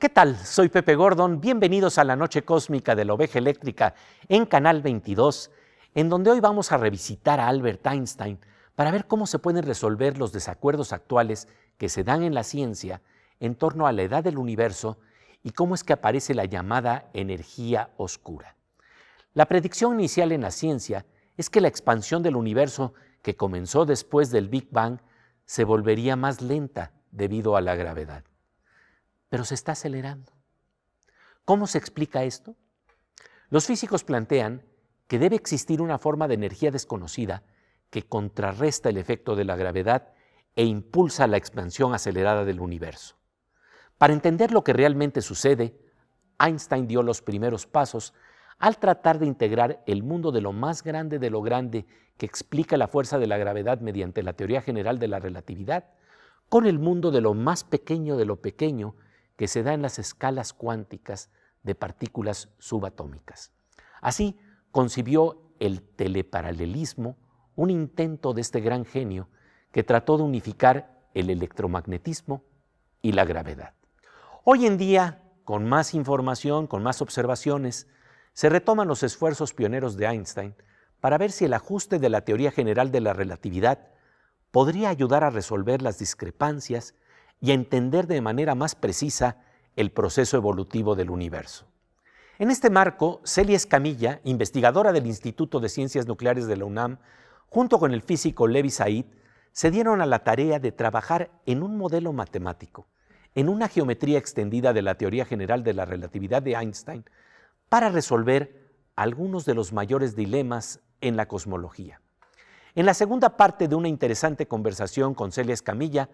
¿Qué tal? Soy Pepe Gordon. Bienvenidos a la Noche Cósmica de la Oveja Eléctrica en Canal 22, en donde hoy vamos a revisitar a Albert Einstein para ver cómo se pueden resolver los desacuerdos actuales que se dan en la ciencia en torno a la edad del universo y cómo es que aparece la llamada energía oscura. La predicción inicial en la ciencia es que la expansión del universo que comenzó después del Big Bang se volvería más lenta debido a la gravedad pero se está acelerando. ¿Cómo se explica esto? Los físicos plantean que debe existir una forma de energía desconocida que contrarresta el efecto de la gravedad e impulsa la expansión acelerada del universo. Para entender lo que realmente sucede, Einstein dio los primeros pasos al tratar de integrar el mundo de lo más grande de lo grande que explica la fuerza de la gravedad mediante la teoría general de la relatividad con el mundo de lo más pequeño de lo pequeño que se da en las escalas cuánticas de partículas subatómicas. Así concibió el teleparalelismo, un intento de este gran genio que trató de unificar el electromagnetismo y la gravedad. Hoy en día, con más información, con más observaciones, se retoman los esfuerzos pioneros de Einstein para ver si el ajuste de la teoría general de la relatividad podría ayudar a resolver las discrepancias y a entender de manera más precisa el proceso evolutivo del universo. En este marco, Celia Escamilla, investigadora del Instituto de Ciencias Nucleares de la UNAM, junto con el físico Levi Said, se dieron a la tarea de trabajar en un modelo matemático, en una geometría extendida de la teoría general de la relatividad de Einstein, para resolver algunos de los mayores dilemas en la cosmología. En la segunda parte de una interesante conversación con Celia Escamilla,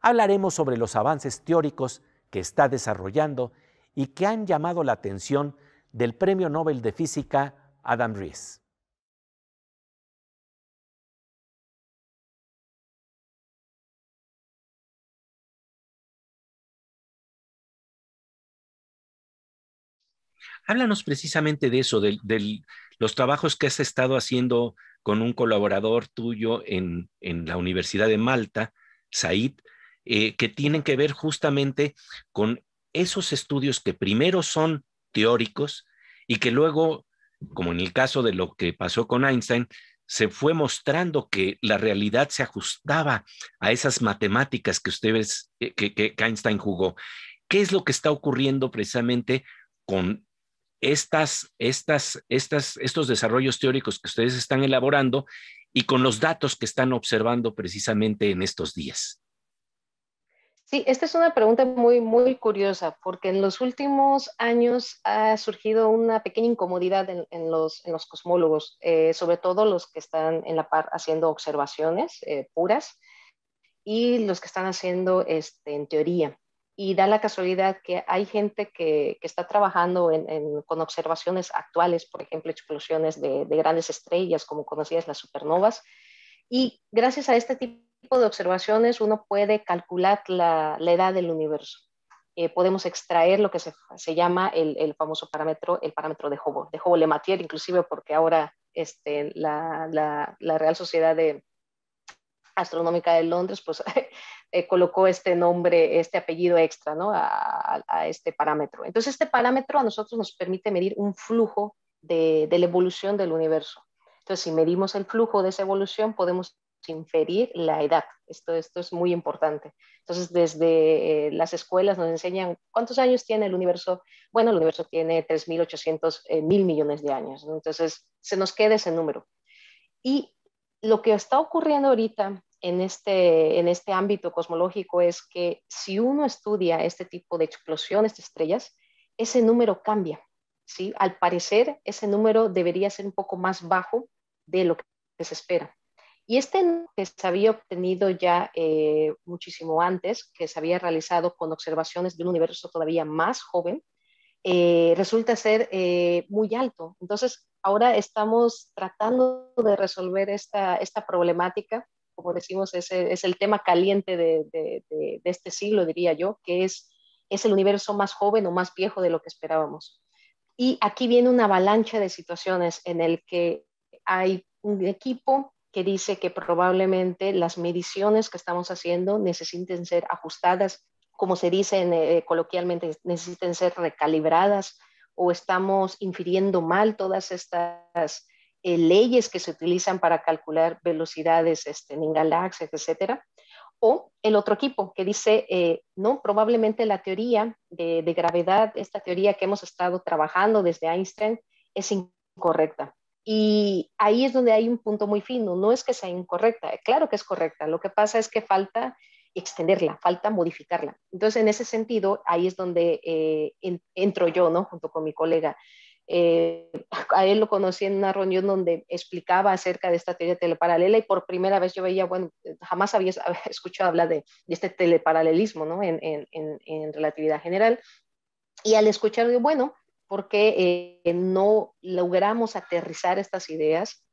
hablaremos sobre los avances teóricos que está desarrollando y que han llamado la atención del Premio Nobel de Física Adam Rees. Háblanos precisamente de eso, de, los trabajos que has estado haciendo con un colaborador tuyo en, en la Universidad de Malta, Said, eh, que tienen que ver justamente con esos estudios que primero son teóricos y que luego, como en el caso de lo que pasó con Einstein, se fue mostrando que la realidad se ajustaba a esas matemáticas que ustedes, eh, que, Einstein jugó. ¿Qué es lo que está ocurriendo precisamente con estos desarrollos teóricos que ustedes están elaborando y con los datos que están observando precisamente en estos días? Sí, esta es una pregunta muy, muy curiosa, porque en los últimos años ha surgido una pequeña incomodidad en, los, en los, cosmólogos, eh, sobre todo los que están en la par haciendo observaciones eh, puras y los que están haciendo este, en teoría. Y da la casualidad que hay gente que, que está trabajando en, con observaciones actuales, por ejemplo, explosiones de, de grandes estrellas, como conocidas las supernovas, y gracias a este tipo tipo de observaciones uno puede calcular la, edad del universo. Eh, podemos extraer lo que se, llama el, famoso parámetro, el parámetro de Hubble, de Hubble-Lemaitre, inclusive porque ahora este, la, Real Sociedad de Astronómica de Londres pues, eh, colocó este nombre, este apellido extra ¿no? a, este parámetro. Entonces, este parámetro a nosotros nos permite medir un flujo de, de la evolución del universo. Entonces, si medimos el flujo de esa evolución, podemos inferir la edad. Esto, esto es muy importante. Entonces, desde eh, las escuelas nos enseñan cuántos años tiene el universo. Bueno, el universo tiene 3.800 eh, mil millones de años. Entonces, se nos queda ese número. Y lo que está ocurriendo ahorita en este, en este ámbito cosmológico es que si uno estudia este tipo de explosiones de estrellas, ese número cambia. ¿sí? Al parecer, ese número debería ser un poco más bajo de lo que se espera. Y este que se había obtenido ya eh, muchísimo antes, que se había realizado con observaciones de un universo todavía más joven, eh, resulta ser eh, muy alto. Entonces, ahora estamos tratando de resolver esta, esta problemática, como decimos, es, es el tema caliente de, este siglo, diría yo, que es, es el universo más joven o más viejo de lo que esperábamos. Y aquí viene una avalancha de situaciones en el que hay un equipo que dice que probablemente las mediciones que estamos haciendo necesiten ser ajustadas, como se dice eh, coloquialmente, necesiten ser recalibradas o estamos infiriendo mal todas estas eh, leyes que se utilizan para calcular velocidades este, en galaxias, etcétera. O el otro equipo que dice, eh, no, probablemente la teoría de gravedad, esta teoría que hemos estado trabajando desde Einstein, es incorrecta y ahí es donde hay un punto muy fino. No es que sea incorrecta, claro que es correcta. Lo que pasa es que falta extenderla, falta modificarla. Entonces, en ese sentido, ahí es donde eh, entro yo, ¿no? Junto con mi colega. Eh, a él lo conocí en una reunión donde explicaba acerca de esta teoría teleparalela y por primera vez yo veía, bueno, jamás había escuchado hablar de, este teleparalelismo ¿no? en, en, en, relatividad general. Y al escuchar, digo, bueno, porque eh, no logramos aterrizar estas ideas,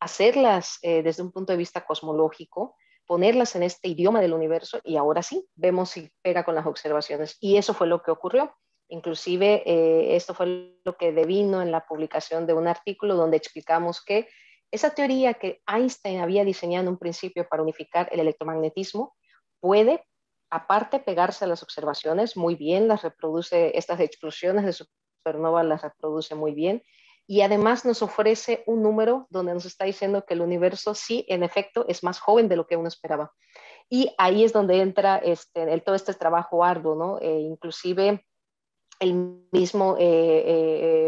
hacerlas eh, desde un punto de vista cosmológico, ponerlas en este idioma del universo y ahora sí vemos si pega con las observaciones. Y eso fue lo que ocurrió. Inclusive eh, esto fue lo que devino en la publicación de un artículo donde explicamos que esa teoría que Einstein había diseñado en un principio para unificar el electromagnetismo puede aparte pegarse a las observaciones, muy bien las reproduce estas explosiones de su supernova las reproduce muy bien y además nos ofrece un número donde nos está diciendo que el universo sí, en efecto, es más joven de lo que uno esperaba. Y ahí es donde entra este, el, todo este trabajo arduo, ¿no? Eh, inclusive el mismo eh,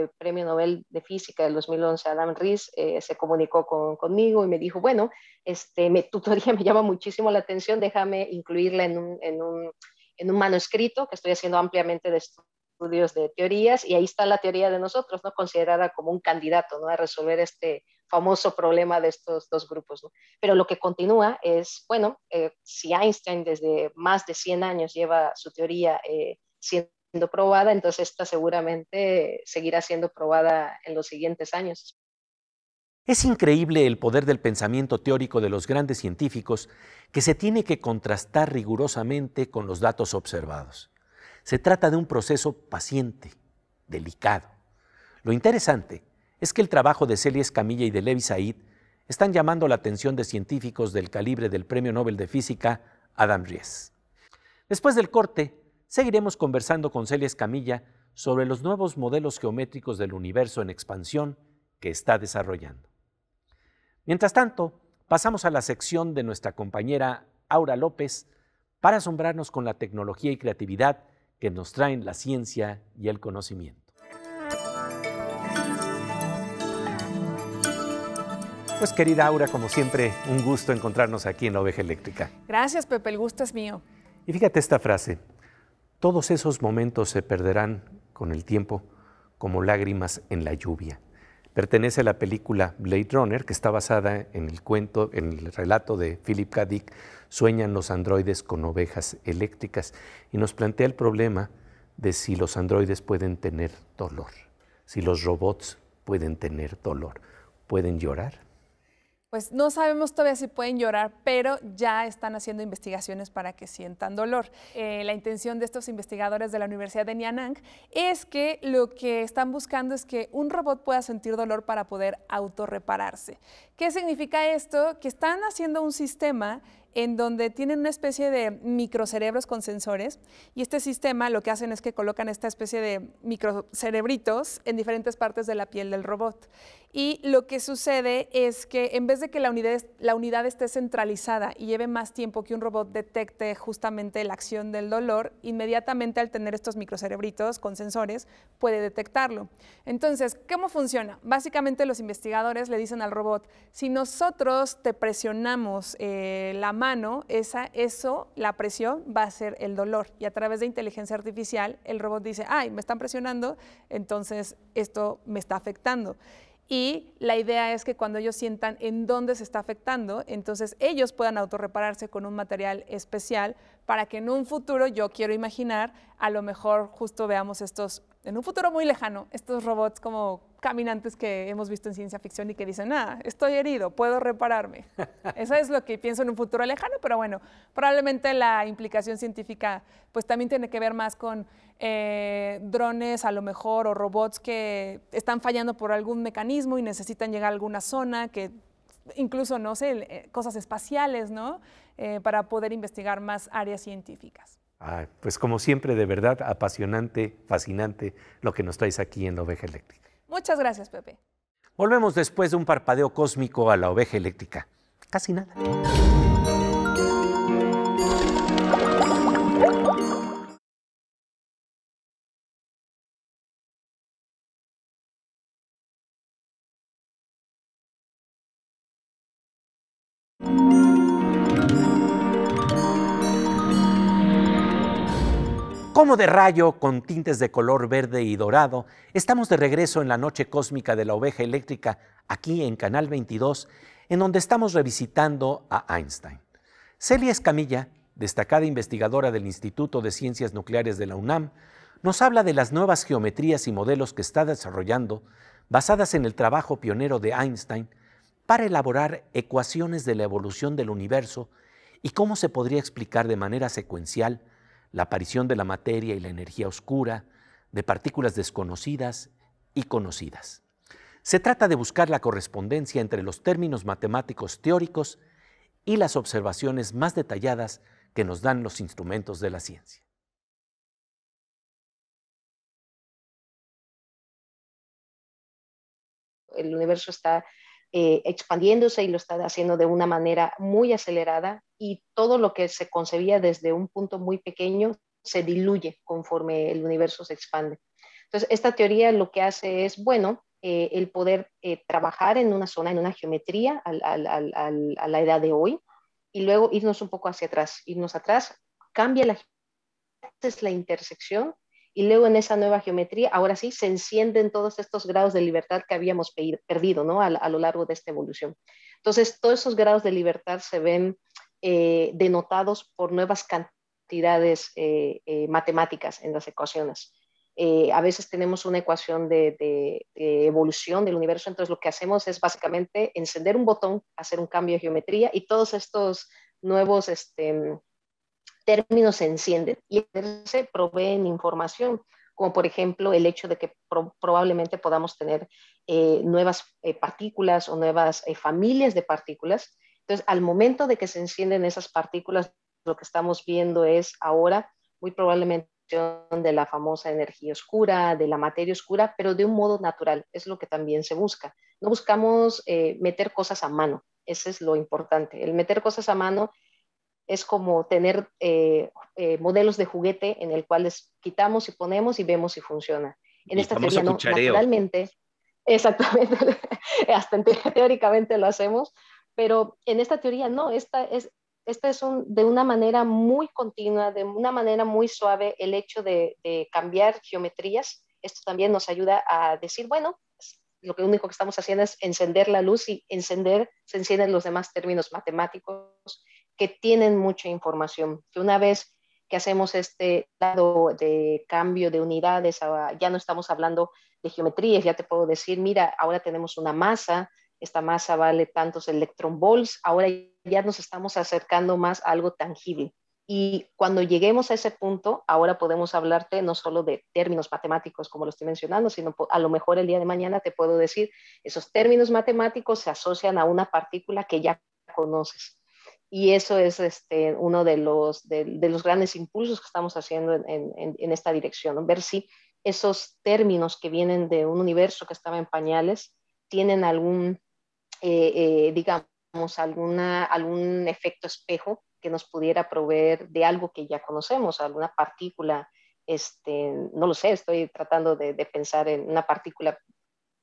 eh, premio Nobel de Física del 2011, Adam Rees, se comunicó conmigo y me dijo, bueno, este, me, tutoría me llama muchísimo la atención, déjame incluirla en un, en en un manuscrito que estoy haciendo ampliamente de estudio estudios de teorías y ahí está la teoría de nosotros, ¿no? Considerada como un candidato, ¿no? A resolver este famoso problema de estos dos grupos, Pero lo que continúa es, bueno, eh, si Einstein desde más de 100 años lleva su teoría eh, siendo probada, entonces esta seguramente seguirá siendo probada en los siguientes años. Es increíble el poder del pensamiento teórico de los grandes científicos que se tiene que contrastar rigurosamente con los datos observados. Se trata de un proceso paciente, delicado. Lo interesante es que el trabajo de Celia Escamilla y de Levi Said están llamando la atención de científicos del calibre del Premio Nobel de Física Adam Ries. Después del corte, seguiremos conversando con Celia Escamilla sobre los nuevos modelos geométricos del universo en expansión que está desarrollando. Mientras tanto, pasamos a la sección de nuestra compañera Aura López para asombrarnos con la tecnología y creatividad que nos traen la ciencia y el conocimiento. Pues querida Aura, como siempre, un gusto encontrarnos aquí en la Oveja Eléctrica. Gracias, Pepe, el gusto es mío. Y fíjate esta frase, todos esos momentos se perderán con el tiempo como lágrimas en la lluvia pertenece a la película Blade Runner, que está basada en el cuento, en el relato de Philip K. Dick, Sueñan los androides con ovejas eléctricas, y nos plantea el problema de si los androides pueden tener dolor, si los robots pueden tener dolor, pueden llorar pues no sabemos todavía si pueden llorar, pero ya están haciendo investigaciones para que sientan dolor. Eh, la intención de estos investigadores de la Universidad de Nianang es que lo que están buscando es que un robot pueda sentir dolor para poder autorrepararse ¿Qué significa esto? Que están haciendo un sistema en donde tienen una especie de microcerebros con sensores y este sistema lo que hacen es que colocan esta especie de microcerebritos en diferentes partes de la piel del robot. Y lo que sucede es que en vez de que la unidad, esté centralizada y lleve más tiempo que un robot detecte justamente la acción del dolor, inmediatamente al tener estos microcerebritos con sensores puede detectarlo. Entonces, ¿cómo funciona? Básicamente los investigadores le dicen al robot, si nosotros te presionamos eh, la mano, esa, eso, la presión va a ser el dolor. Y a través de inteligencia artificial, el robot dice, ay, me están presionando, entonces esto me está afectando. Y la idea es que cuando ellos sientan en dónde se está afectando, entonces ellos puedan autorrepararse con un material especial para que en un futuro, yo quiero imaginar, a lo mejor justo veamos estos en un futuro muy lejano, estos robots como caminantes que hemos visto en ciencia ficción y que dicen, ah, estoy herido, puedo repararme. Eso es lo que pienso en un futuro lejano, pero bueno, probablemente la implicación científica pues también tiene que ver más con eh, drones a lo mejor o robots que están fallando por algún mecanismo y necesitan llegar a alguna zona que incluso, no sé, eh, cosas espaciales, ¿no? Eh, para poder investigar más áreas científicas pues como siempre, de verdad, apasionante, fascinante lo que nos estáis aquí en la oveja eléctrica. Muchas gracias, Pepe. Volvemos después de un parpadeo cósmico a la oveja eléctrica. Casi nada. como de rayo, con tintes de color verde y dorado, estamos de regreso en la noche cósmica de la oveja eléctrica, aquí en Canal 22, en donde estamos revisitando a Einstein. Celia Escamilla, destacada investigadora del Instituto de Ciencias Nucleares de la UNAM, nos habla de las nuevas geometrías y modelos que está desarrollando, basadas en el trabajo pionero de Einstein, para elaborar ecuaciones de la evolución del universo y cómo se podría explicar de manera secuencial la aparición de la materia y la energía oscura, de partículas desconocidas y conocidas. Se trata de buscar la correspondencia entre los términos matemáticos teóricos y las observaciones más detalladas que nos dan los instrumentos de la ciencia. El universo está eh, expandiéndose y lo está haciendo de una manera muy acelerada y todo lo que se concebía desde un punto muy pequeño se diluye conforme el universo se expande. Entonces, esta teoría lo que hace es, bueno, eh, el poder eh, trabajar en una zona, en una geometría a la edad de hoy y luego irnos un poco hacia atrás, irnos atrás, cambia la es la intersección y luego en esa nueva geometría, ahora sí, se encienden todos estos grados de libertad que habíamos perdido ¿no? a, lo largo de esta evolución. Entonces, todos esos grados de libertad se ven eh, denotados por nuevas cantidades eh, eh, matemáticas en las ecuaciones. a veces tenemos una ecuación de, de, de, evolución del universo, entonces lo que hacemos es básicamente encender un botón, hacer un cambio de geometría y todos estos nuevos... Este, términos se encienden y se proveen información, como por ejemplo el hecho de que probablemente podamos tener eh, nuevas eh, partículas o nuevas eh, familias de partículas. Entonces, al momento de que se encienden esas partículas, lo que estamos viendo es ahora muy probablemente de la famosa energía oscura, de la materia oscura, pero de un modo natural. Es lo que también se busca. No buscamos meter cosas a mano. Ese es lo importante. El meter cosas a mano es como tener eh, eh, modelos de juguete en el cual les quitamos y ponemos y vemos si funciona. En esta teoría no, naturalmente, exactamente, hasta teóricamente lo hacemos, pero en esta teoría no, esta es, esta es un, de una manera muy continua, de una manera muy suave el hecho de, cambiar geometrías. Esto también nos ayuda a decir, bueno, pues, lo que único que estamos haciendo es encender la luz y encender, se encienden los demás términos matemáticos que tienen mucha información, que una vez que hacemos este lado de cambio de unidades, ya no estamos hablando de geometrías, ya te puedo decir, mira, ahora tenemos una masa, esta masa vale tantos electronvolts, ahora ya nos estamos acercando más a algo tangible. Y cuando lleguemos a ese punto, ahora podemos hablarte no solo de términos matemáticos, como lo estoy mencionando, sino a lo mejor el día de mañana te puedo decir, esos términos matemáticos se asocian a una partícula que ya conoces y eso es este, uno de los, de, los grandes impulsos que estamos haciendo en, esta dirección, ver si esos términos que vienen de un universo que estaba en pañales tienen algún, eh, eh, digamos, alguna, algún efecto espejo que nos pudiera proveer de algo que ya conocemos, alguna partícula, este, no lo sé, estoy tratando de, pensar en una partícula,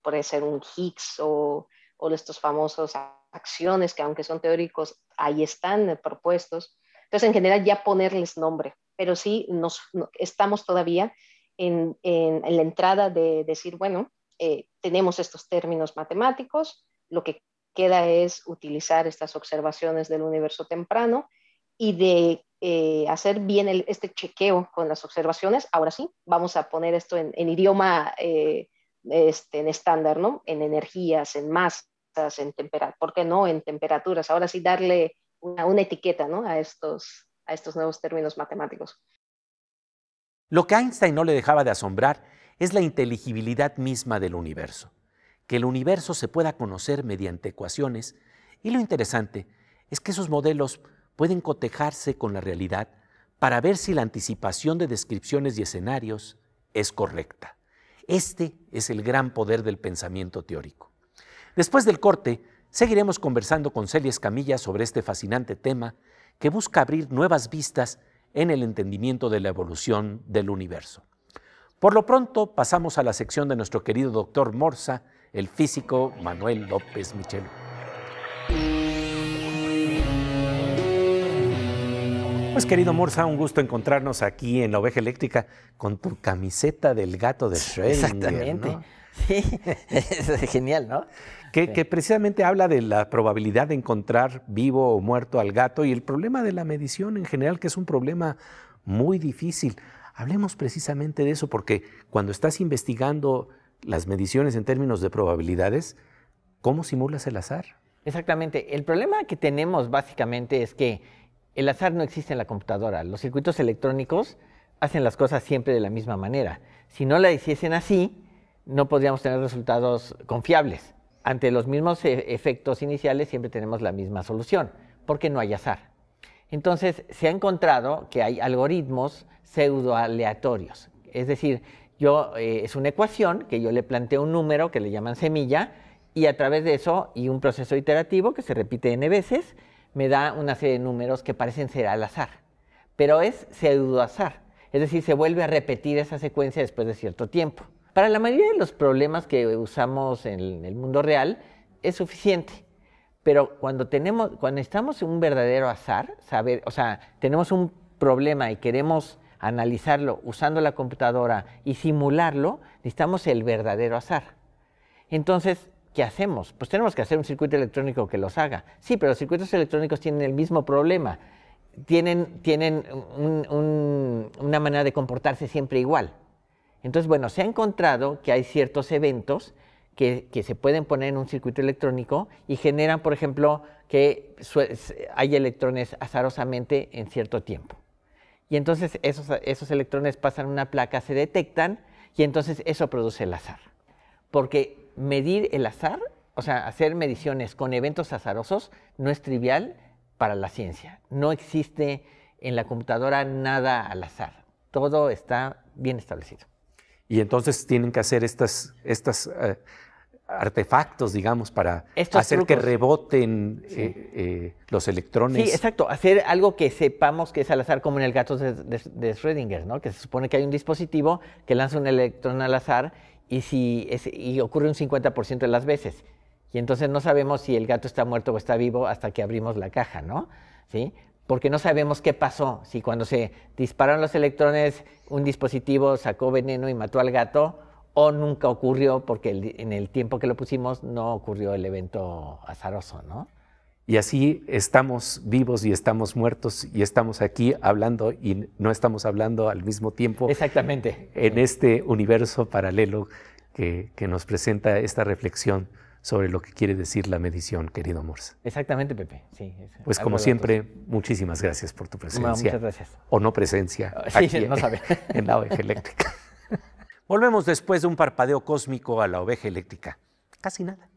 puede ser un Higgs o, o estos famosos acciones que aunque son teóricos, ahí están eh, propuestos. Entonces, en general, ya ponerles nombre, pero sí nos, estamos todavía en, la entrada de decir, bueno, eh, tenemos estos términos matemáticos, lo que queda es utilizar estas observaciones del universo temprano y de eh, hacer bien este chequeo con las observaciones. Ahora sí, vamos a poner esto en, idioma este, en estándar, ¿no? En energías, en más en ¿por qué no en temperaturas? Ahora sí darle una, etiqueta ¿no? a, estos, a estos nuevos términos matemáticos. Lo que Einstein no le dejaba de asombrar es la inteligibilidad misma del universo, que el universo se pueda conocer mediante ecuaciones y lo interesante es que esos modelos pueden cotejarse con la realidad para ver si la anticipación de descripciones y escenarios es correcta. Este es el gran poder del pensamiento teórico. Después del corte, seguiremos conversando con Celia Escamilla sobre este fascinante tema que busca abrir nuevas vistas en el entendimiento de la evolución del universo. Por lo pronto, pasamos a la sección de nuestro querido doctor Morsa, el físico Manuel López Michel. Pues querido Morsa, un gusto encontrarnos aquí en la Oveja Eléctrica con tu camiseta del gato de Schrödinger. Exactamente. Sí, es genial, ¿no? Que, que, precisamente habla de la probabilidad de encontrar vivo o muerto al gato y el problema de la medición en general, que es un problema muy difícil. Hablemos precisamente de eso, porque cuando estás investigando las mediciones en términos de probabilidades, ¿cómo simulas el azar? Exactamente. El problema que tenemos básicamente es que el azar no existe en la computadora. Los circuitos electrónicos hacen las cosas siempre de la misma manera. Si no la hiciesen así, no podríamos tener resultados confiables. Ante los mismos e-, efectos iniciales siempre tenemos la misma solución, porque no hay azar. Entonces, se ha encontrado que hay algoritmos pseudoaleatorios. Es decir, yo, eh, es una ecuación que yo le planteo un número que le llaman semilla, y a través de eso y un proceso iterativo que se repite n veces, me da una serie de números que parecen ser al azar. Pero es pseudoazar. Es decir, se vuelve a repetir esa secuencia después de cierto tiempo. Para la mayoría de los problemas que usamos en el mundo real es suficiente. Pero cuando tenemos, cuando estamos en un verdadero azar, saber, o sea, tenemos un problema y queremos analizarlo usando la computadora y simularlo, necesitamos el verdadero azar. Entonces, ¿qué hacemos? Pues tenemos que hacer un circuito electrónico que los haga. Sí, pero los circuitos electrónicos tienen el mismo problema. Tienen, una manera de comportarse siempre igual. Entonces, bueno, se ha encontrado que hay ciertos eventos que, se pueden poner en un circuito electrónico y generan, por ejemplo, que hay electrones azarosamente en cierto tiempo. Y entonces esos, esos electrones pasan una placa, se detectan y entonces eso produce el azar. Porque medir el azar, o sea, hacer mediciones con eventos azarosos, no es trivial para la ciencia. No existe en la computadora nada al azar. Todo está bien establecido y entonces tienen que hacer estas, estas eh, artefactos, digamos, para hacer que reboten eh, eh, los electrones. Sí, exacto, hacer algo que sepamos que es al azar, como en el gato de, de, Schrödinger, ¿no? Que se supone que hay un dispositivo que lanza un electrón al azar y, si y ocurre un 50% de las veces. Y entonces no sabemos si el gato está muerto o está vivo hasta que abrimos la caja, ¿no? ¿Sí? porque no sabemos qué pasó, si cuando se dispararon los electrones un dispositivo sacó veneno y mató al gato, o nunca ocurrió porque en el tiempo que lo pusimos no ocurrió el evento azaroso, ¿no? Y así estamos vivos y estamos muertos y estamos aquí hablando y no estamos hablando al mismo tiempo. Exactamente. En este universo paralelo que nos presenta esta reflexión sobre lo que quiere decir la medición, querido Morse. Exactamente, Pepe. Sí, pues como siempre, muchísimas gracias por tu presencia. muchas gracias. O no presencia aquí no sabe. en la oveja eléctrica. Volvemos después de un parpadeo cósmico a la oveja eléctrica. Casi nada.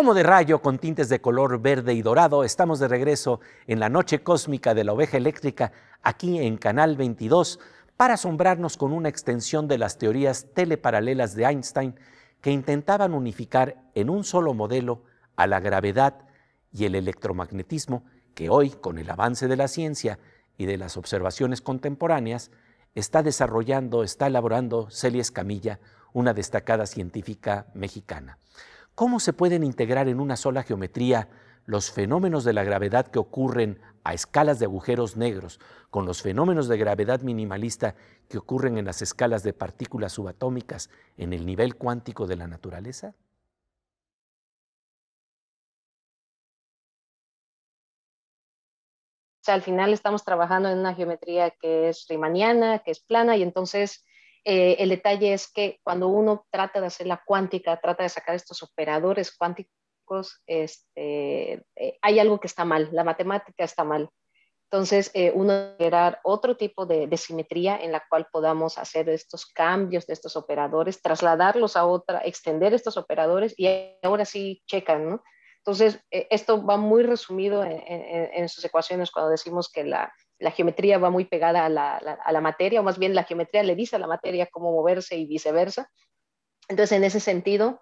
Como de rayo, con tintes de color verde y dorado, estamos de regreso en la noche cósmica de la oveja eléctrica aquí en Canal 22 para asombrarnos con una extensión de las teorías teleparalelas de Einstein que intentaban unificar en un solo modelo a la gravedad y el electromagnetismo que hoy, con el avance de la ciencia y de las observaciones contemporáneas, está desarrollando, está elaborando Celia Escamilla, una destacada científica mexicana. ¿Cómo se pueden integrar en una sola geometría los fenómenos de la gravedad que ocurren a escalas de agujeros negros con los fenómenos de gravedad minimalista que ocurren en las escalas de partículas subatómicas en el nivel cuántico de la naturaleza? O sea, al final estamos trabajando en una geometría que es riemanniana, que es plana, y entonces eh, el detalle es que cuando uno trata de hacer la cuántica, trata de sacar estos operadores cuánticos, este, eh, hay algo que está mal, la matemática está mal. Entonces, eh, uno generar otro tipo de, simetría en la cual podamos hacer estos cambios de estos operadores, trasladarlos a otra, extender estos operadores y ahora sí checan, ¿no? Entonces, eh, esto va muy resumido en sus ecuaciones cuando decimos que la, la geometría va muy pegada a la, materia, o más bien la geometría le dice a la materia cómo moverse y viceversa. Entonces, en ese sentido,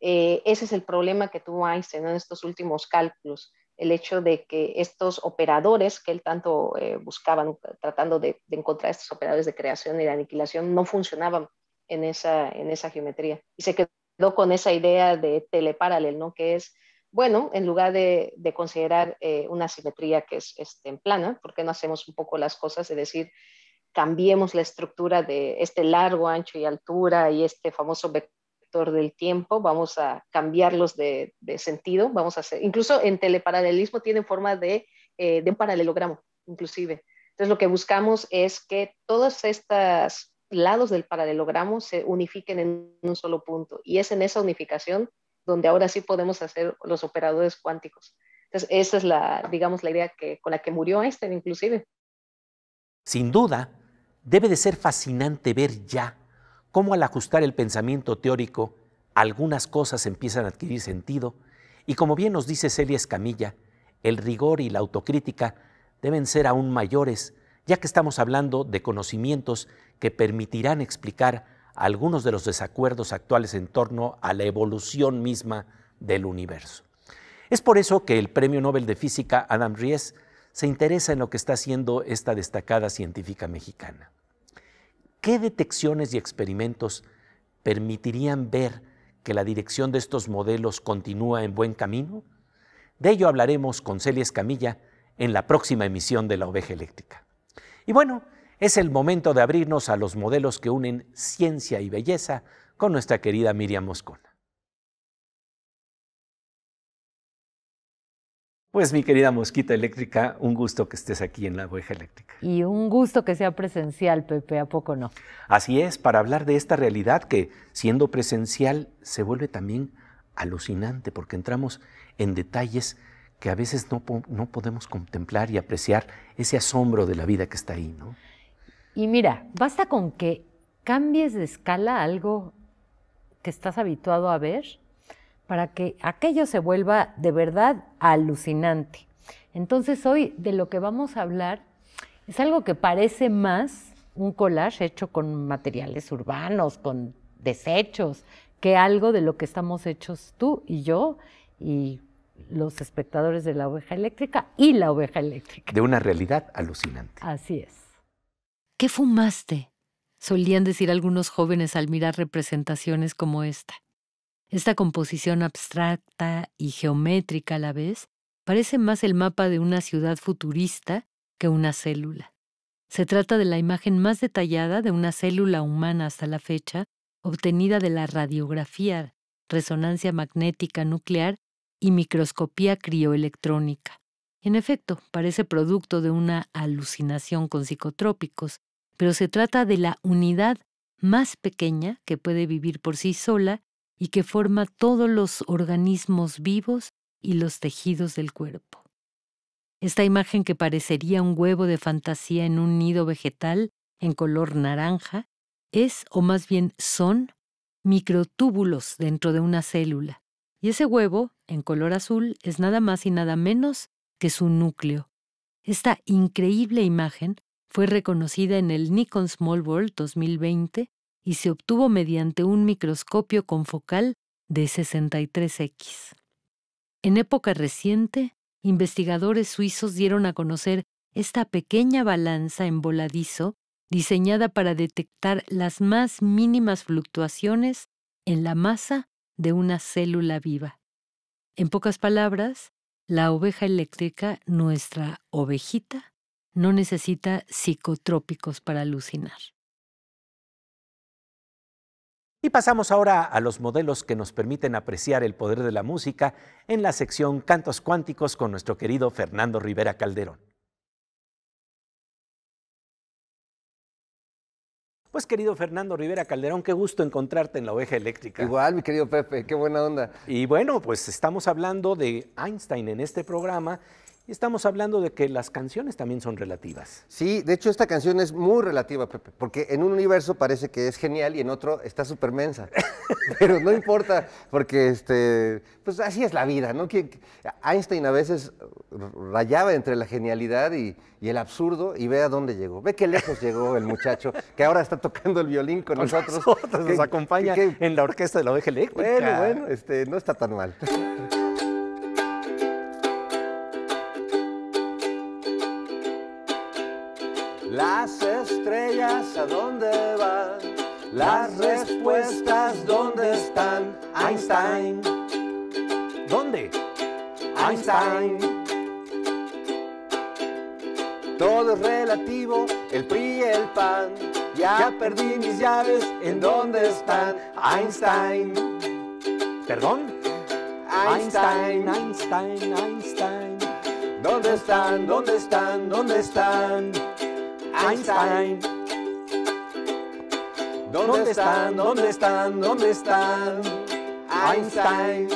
eh, ese es el problema que tuvo Einstein en estos últimos cálculos, el hecho de que estos operadores que él tanto eh, buscaba, tratando de, encontrar estos operadores de creación y de aniquilación, no funcionaban en esa, en esa geometría. Y se quedó con esa idea de teleparalel, ¿no? que es bueno, en lugar de, considerar eh, una simetría que es este, en plana, ¿por qué no hacemos un poco las cosas? Es decir, cambiemos la estructura de este largo, ancho y altura y este famoso vector del tiempo, vamos a cambiarlos de, sentido, vamos a hacer, incluso en teleparalelismo tienen forma de, eh, de un paralelogramo, inclusive. Entonces lo que buscamos es que todos estos lados del paralelogramo se unifiquen en un solo punto y es en esa unificación donde ahora sí podemos hacer los operadores cuánticos. Entonces, esa es la, digamos, la idea con la que murió Einstein inclusive. Sin duda, debe de ser fascinante ver ya cómo al ajustar el pensamiento teórico, algunas cosas empiezan a adquirir sentido y como bien nos dice Celia Escamilla, el rigor y la autocrítica deben ser aún mayores, ya que estamos hablando de conocimientos que permitirán explicar algunos de los desacuerdos actuales en torno a la evolución misma del universo. Es por eso que el Premio Nobel de Física Adam Ries se interesa en lo que está haciendo esta destacada científica mexicana. ¿Qué detecciones y experimentos permitirían ver que la dirección de estos modelos continúa en buen camino? De ello hablaremos con Celia Escamilla en la próxima emisión de La Oveja Eléctrica. Y bueno, es el momento de abrirnos a los modelos que unen ciencia y belleza con nuestra querida Miriam Moscona. Pues mi querida Mosquita Eléctrica, un gusto que estés aquí en la Oveja Eléctrica. Y un gusto que sea presencial, Pepe, ¿a poco no? Así es, para hablar de esta realidad que siendo presencial se vuelve también alucinante porque entramos en detalles que a veces no, no podemos contemplar y apreciar ese asombro de la vida que está ahí, ¿no? Y mira, basta con que cambies de escala algo que estás habituado a ver para que aquello se vuelva de verdad alucinante. Entonces hoy de lo que vamos a hablar es algo que parece más un collage hecho con materiales urbanos, con desechos, que algo de lo que estamos hechos tú y yo y los espectadores de la oveja eléctrica y la oveja eléctrica. De una realidad alucinante. Así es. ¿Qué fumaste? solían decir algunos jóvenes al mirar representaciones como esta. Esta composición abstracta y geométrica a la vez parece más el mapa de una ciudad futurista que una célula. Se trata de la imagen más detallada de una célula humana hasta la fecha, obtenida de la radiografía, resonancia magnética nuclear y microscopía crioelectrónica. En efecto, parece producto de una alucinación con psicotrópicos, pero se trata de la unidad más pequeña que puede vivir por sí sola y que forma todos los organismos vivos y los tejidos del cuerpo. Esta imagen que parecería un huevo de fantasía en un nido vegetal en color naranja es, o más bien son, microtúbulos dentro de una célula. Y ese huevo, en color azul, es nada más y nada menos que su núcleo. Esta increíble imagen fue reconocida en el Nikon Small World 2020 y se obtuvo mediante un microscopio con focal de 63X. En época reciente, investigadores suizos dieron a conocer esta pequeña balanza en voladizo diseñada para detectar las más mínimas fluctuaciones en la masa de una célula viva. En pocas palabras, la oveja eléctrica, nuestra ovejita, no necesita psicotrópicos para alucinar. Y pasamos ahora a los modelos que nos permiten apreciar el poder de la música en la sección Cantos Cuánticos con nuestro querido Fernando Rivera Calderón. Pues querido Fernando Rivera Calderón, qué gusto encontrarte en la oveja eléctrica. Igual, mi querido Pepe, qué buena onda. Y bueno, pues estamos hablando de Einstein en este programa estamos hablando de que las canciones también son relativas. Sí, de hecho esta canción es muy relativa, Pepe, porque en un universo parece que es genial y en otro está súper mensa. Pero no importa, porque este, pues así es la vida, ¿no? Einstein a veces rayaba entre la genialidad y, el absurdo y ve a dónde llegó. Ve qué lejos llegó el muchacho que ahora está tocando el violín con, nosotros. nos acompaña en la orquesta de la oveja eléctrica. Bueno, bueno, este, no está tan mal. Las estrellas, ¿a dónde van? Las respuestas, ¿dónde están? Einstein. ¿Dónde? Einstein. Todo es relativo, el PRI y el PAN. Ya perdí mis llaves, ¿en dónde están? Einstein. ¿Perdón? Einstein, Einstein, Einstein. ¿Dónde están? ¿Dónde están? ¿Dónde están? Einstein. ¿Dónde están? ¿Dónde están? ¿Dónde están? Einstein.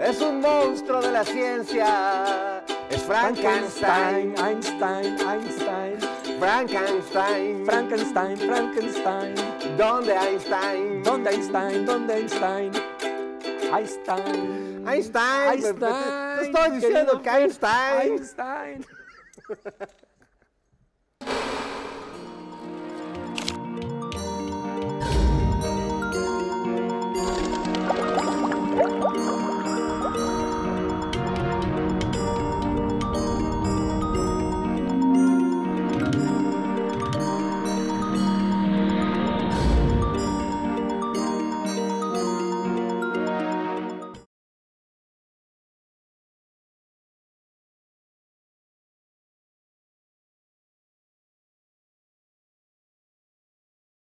Es un monstruo de la ciencia. Es Frankenstein. Einstein, Einstein. Frankenstein. Frankenstein, Frankenstein. ¿Dónde Einstein? ¿Dónde Einstein? ¿Dónde Einstein? Einstein. Einstein. estoy diciendo que Einstein. Einstein.